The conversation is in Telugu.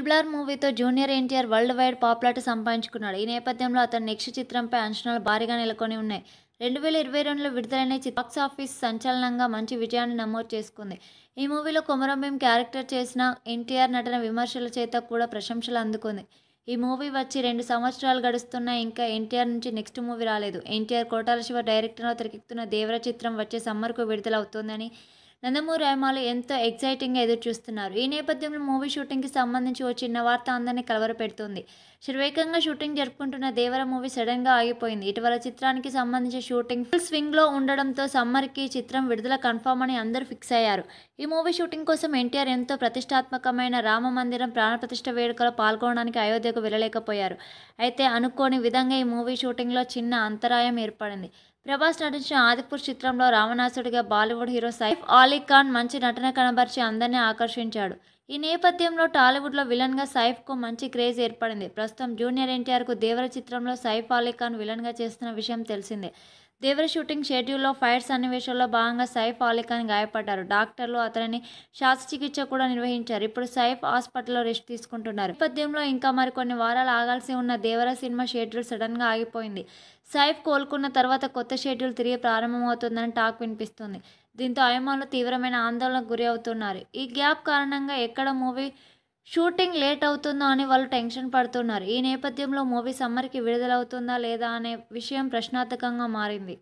ట్రిపులర్ మూవీతో junior NTR world wide popularity సంపాదించుకున్నాడు ఈ నేపథ్యంలో అతని నెక్స్ట్ చిత్రంపై అంచనాలు భారీగా నెలకొని ఉన్నాయి రెండు వేల ఇరవై రెండులో విడుదలైన బాక్స్ ఆఫీస్ సంచలనంగా మంచి విజయాన్ని నమోదు చేసుకుంది ఈ మూవీలో కొమరంభీం క్యారెక్టర్ చేసిన ఎన్టీఆర్ నటన విమర్శల చేత కూడా ప్రశంసలు అందుకుంది ఈ మూవీ వచ్చి రెండు సంవత్సరాలు గడుస్తున్నా ఇంకా ఎన్టీఆర్ నుంచి నెక్స్ట్ మూవీ రాలేదు ఎన్టీఆర్ కోటాల శివ డైరెక్టర్లో తెరకెక్కుతున్న దేవర చిత్రం వచ్చే సమ్మర్కు విడుదల అవుతోందని నందమూరి రైమాలు ఎంతో ఎగ్జైటింగ్గా ఎదురు చూస్తున్నారు ఈ నేపథ్యంలో మూవీ షూటింగ్కి సంబంధించి ఓ చిన్న వార్త అందరినీ కలవరపెడుతుంది శరవేగంగా షూటింగ్ జరుపుకుంటున్న దేవర మూవీ సడన్గా ఆగిపోయింది ఇటీవల చిత్రానికి సంబంధించి షూటింగ్ ఫుల్ స్వింగ్లో ఉండడంతో సమ్మర్కి చిత్రం విడుదల కన్ఫామ్ అని అందరూ ఫిక్స్ అయ్యారు ఈ మూవీ షూటింగ్ కోసం ఎన్టీఆర్ ఎంతో ప్రతిష్టాత్మకమైన రామ మందిరం ప్రాణప్రతిష్ఠ వేడుకలో పాల్గొనడానికి అయోధ్యకు వెళ్ళలేకపోయారు అయితే అనుకోని విధంగా ఈ మూవీ షూటింగ్లో చిన్న అంతరాయం ఏర్పడింది ప్రభాస్ నటించిన ఆదిపూర్ చిత్రంలో రావణాసుడిగా బాలీవుడ్ హీరో సైఫ్ ఆలీ ఖాన్ మంచి నటన కనబరిచి అందరినీ ఆకర్షించాడు ఈ నేపథ్యంలో టాలీవుడ్లో విలన్గా సైఫ్కు మంచి క్రేజ్ ఏర్పడింది ప్రస్తుతం జూనియర్ ఎన్టీఆర్కు దేవర చిత్రంలో సైఫ్ అలీ ఖాన్ విలన్గా చేస్తున్న విషయం తెలిసిందే తీవ్ర షూటింగ్ షెడ్యూల్లో ఫైర్ సన్నివేశంలో భాగంగా సైఫ్ అలీఖాన్ గాయపడ్డారు డాక్టర్లు అతనిని శాస్త్రచికిత్స కూడా నిర్వహించారు ఇప్పుడు సైఫ్ హాస్పిటల్లో రెస్ట్ తీసుకుంటున్నారు నేపథ్యంలో ఇంకా మరికొన్ని వారాలు ఆగాల్సి ఉన్న దేవర సినిమా షెడ్యూల్ సడన్గా ఆగిపోయింది సైఫ్ కోలుకున్న తర్వాత కొత్త షెడ్యూల్ తిరిగి ప్రారంభమవుతుందని టాక్ వినిపిస్తుంది దీంతో అభిమానులు తీవ్రమైన ఆందోళనకు గురి అవుతున్నారు ఈ గ్యాప్ కారణంగా ఎక్కడ మూవీ షూటింగ్ లేట్ అవుతుందా అని వాళ్ళు టెన్షన్ పడుతున్నారు ఈ నేపథ్యంలో మూవీ సమ్మర్కి విడుదలవుతుందా లేదా అనే విషయం ప్రశ్నార్థకంగా మారింది